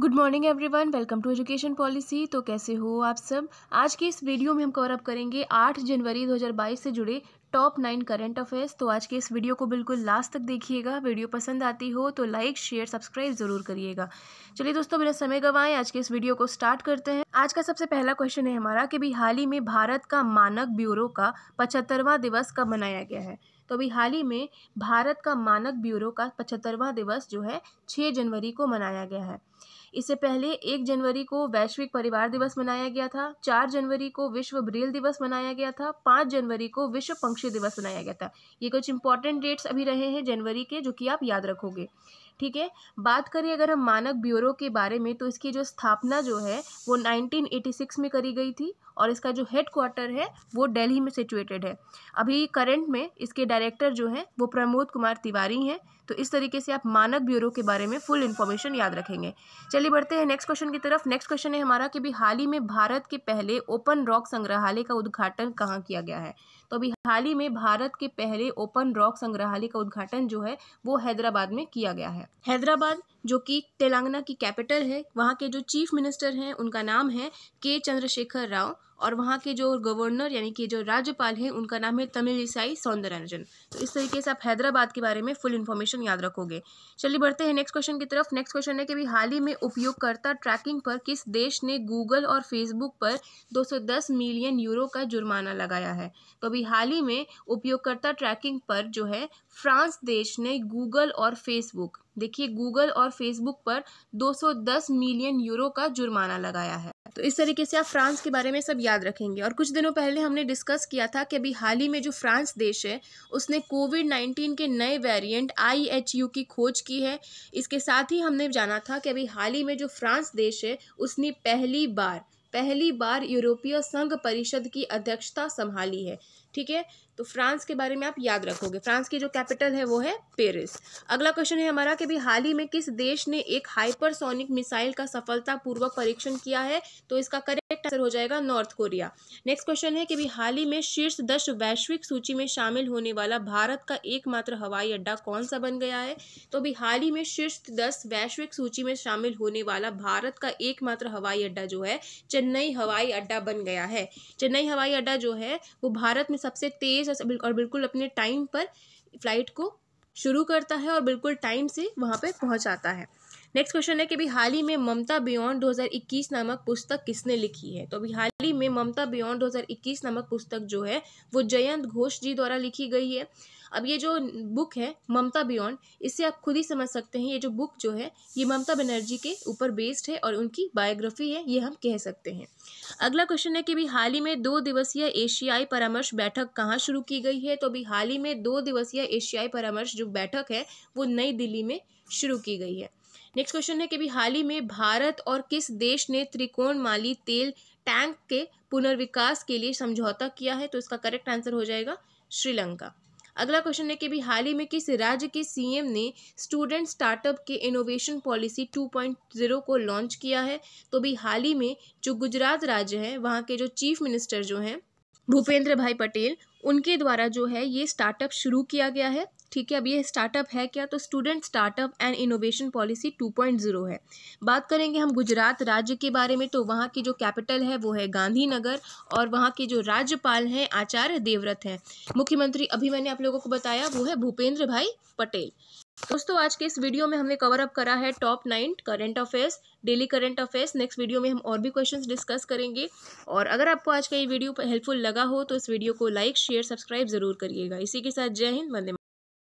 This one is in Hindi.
good morning everyone welcome to education policy तो कैसे हो आप सब आज की इस वीडियो में हम कवर अप करेंगे 8 जनवरी 2022 से जुड़े टॉप नाइन करंट अफेयर्स तो आज के इस वीडियो को बिल्कुल लास्ट तक देखिएगा वीडियो पसंद आती हो तो लाइक शेयर सब्सक्राइब जरूर करिएगा चलिए दोस्तों बिना समय गवाएं आज के इस वीडियो को स्टार्ट करते हैं आज का सबसे पहला क्वेश्चन है हमारा कि भाई हाल ही में भारत का मानक ब्यूरो का पचहत्तरवां दिवस कब मनाया गया है तो अभी हाल ही में भारत का मानक ब्यूरो का पचहत्तरवां दिवस जो है छः जनवरी को मनाया गया है इससे पहले एक जनवरी को वैश्विक परिवार दिवस मनाया गया था चार जनवरी को विश्व ब्रेल दिवस मनाया गया था पाँच जनवरी को विश्व पंक्षी दिवस मनाया गया था ये कुछ इंपॉर्टेंट डेट्स अभी रहे हैं जनवरी के जो कि आप याद रखोगे ठीक है बात करें अगर हम मानक ब्यूरो के बारे में तो इसकी जो स्थापना जो है वो 1986 में करी गई थी और इसका जो हेड क्वार्टर है वो दिल्ली में सिचुएटेड है अभी करंट में इसके डायरेक्टर जो हैं वो प्रमोद कुमार तिवारी हैं तो इस तरीके से आप मानक ब्यूरो के बारे में फुल इन्फॉर्मेशन याद रखेंगे चलिए बढ़ते हैं नेक्स्ट क्वेश्चन की तरफ नेक्स्ट क्वेश्चन है हमारा कि भी हाल ही में भारत के पहले ओपन रॉक संग्रहालय का उद्घाटन कहाँ किया गया है तो अभी हाल ही में भारत के पहले ओपन रॉक संग्रहालय का उद्घाटन जो है वो हैदराबाद में किया गया है है हैदराबाद जो कि तेलंगाना की कैपिटल है वहाँ के जो चीफ मिनिस्टर हैं उनका नाम है के चंद्रशेखर राव और वहाँ के जो गवर्नर यानी कि जो राज्यपाल हैं उनका नाम है तमिल इसाई सौंदरराजन तो इस तरीके से आप हैदराबाद के बारे में फुल इन्फॉर्मेशन याद रखोगे चलिए बढ़ते हैं नेक्स्ट क्वेश्चन की तरफ नेक्स्ट क्वेश्चन है कि भी हाल ही में उपयोगकर्ता ट्रैकिंग पर किस देश ने गूगल और फेसबुक पर 210 मिलियन यूरो का जुर्माना लगाया है तो अभी हाल ही में उपयोगकर्ता ट्रैकिंग पर जो है फ्रांस देश ने गूगल और फेसबुक देखिए गूगल और फेसबुक पर दो मिलियन यूरो का जुर्माना लगाया है तो इस तरीके से आप फ्रांस के बारे में सब याद रखेंगे और कुछ दिनों पहले हमने डिस्कस किया था कि अभी हाल ही में जो फ्रांस देश है उसने कोविड नाइन्टीन के नए वेरिएंट आई एच यू की खोज की है इसके साथ ही हमने जाना था कि अभी हाल ही में जो फ्रांस देश है उसने पहली बार पहली बार यूरोपीय संघ परिषद की अध्यक्षता संभाली है ठीक है तो फ्रांस के बारे में आप याद रखोगे फ्रांस की जो कैपिटल है वो है पेरिस अगला क्वेश्चन है हमारा कि भी हाल ही में किस देश ने एक हाइपरसोनिक मिसाइल का सफलतापूर्वक परीक्षण किया है तो इसका करेक्ट आंसर हो जाएगा नॉर्थ कोरिया नेक्स्ट क्वेश्चन है कि भी हाल ही में शीर्ष दस वैश्विक सूची में शामिल होने वाला भारत का एकमात्र हवाई अड्डा कौन सा बन गया है तो भी हाल ही में शीर्ष दस वैश्विक सूची में शामिल होने वाला भारत का एकमात्र हवाई अड्डा जो है चेन्नई हवाई अड्डा बन गया है चेन्नई हवाई अड्डा जो है वो भारत में सबसे तेज़ और बिल्कुल अपने टाइम पर फ़्लाइट को शुरू करता है और बिल्कुल टाइम से वहाँ पर पहुँचाता है नेक्स्ट क्वेश्चन है कि अभी हाल ही में ममता बियॉन्ड 2021 नामक पुस्तक किसने लिखी है तो अभी हाल ही में ममता बियॉन्ड 2021 नामक पुस्तक जो है वो जयंत घोष जी द्वारा लिखी गई है अब ये जो बुक है ममता बियॉन्ड इससे आप खुद ही समझ सकते हैं ये जो बुक जो है ये ममता बनर्जी के ऊपर बेस्ड है और उनकी बायोग्राफी है ये हम कह सकते हैं अगला क्वेश्चन है कि भी हाल ही में दो दिवसीय एशियाई परामर्श बैठक कहाँ शुरू की गई है तो अभी हाल ही में दो दिवसीय एशियाई परामर्श जो बैठक है वो नई दिल्ली में शुरू की गई है नेक्स्ट क्वेश्चन है कि भी हाल ही में भारत और किस देश ने त्रिकोण माली तेल टैंक के पुनर्विकास के लिए समझौता किया है तो इसका करेक्ट आंसर हो जाएगा श्रीलंका अगला क्वेश्चन है कि भी हाल ही में किस राज्य के सीएम ने स्टूडेंट स्टार्टअप के इनोवेशन पॉलिसी 2.0 को लॉन्च किया है तो भी हाल ही में जो गुजरात राज्य है वहाँ के जो चीफ मिनिस्टर जो हैं भूपेंद्र भाई पटेल उनके द्वारा जो है ये स्टार्टअप शुरू किया गया है ठीक है अब ये स्टार्टअप है क्या तो student startup and innovation policy 2.0 है बात करेंगे हम गुजरात राज्य के बारे में तो वहाँ की जो कैपिटल है वो है गांधीनगर और वहाँ के जो राज्यपाल हैं आचार्य देवव्रत हैं मुख्यमंत्री अभी मैंने आप लोगों को बताया वो है भूपेंद्र भाई पटेल दोस्तों आज के इस वीडियो में हमने कवर अप करा है top nine current affairs daily current affairs next video में हम और भी क्वेश्चंस डिस्कस करेंगे और अगर आपको आज का ये वीडियो हेल्पफुल लगा हो तो इस वीडियो को लाइक शेयर सब्सक्राइब जरूर करिएगा इसी के साथ जय हिंद वंदे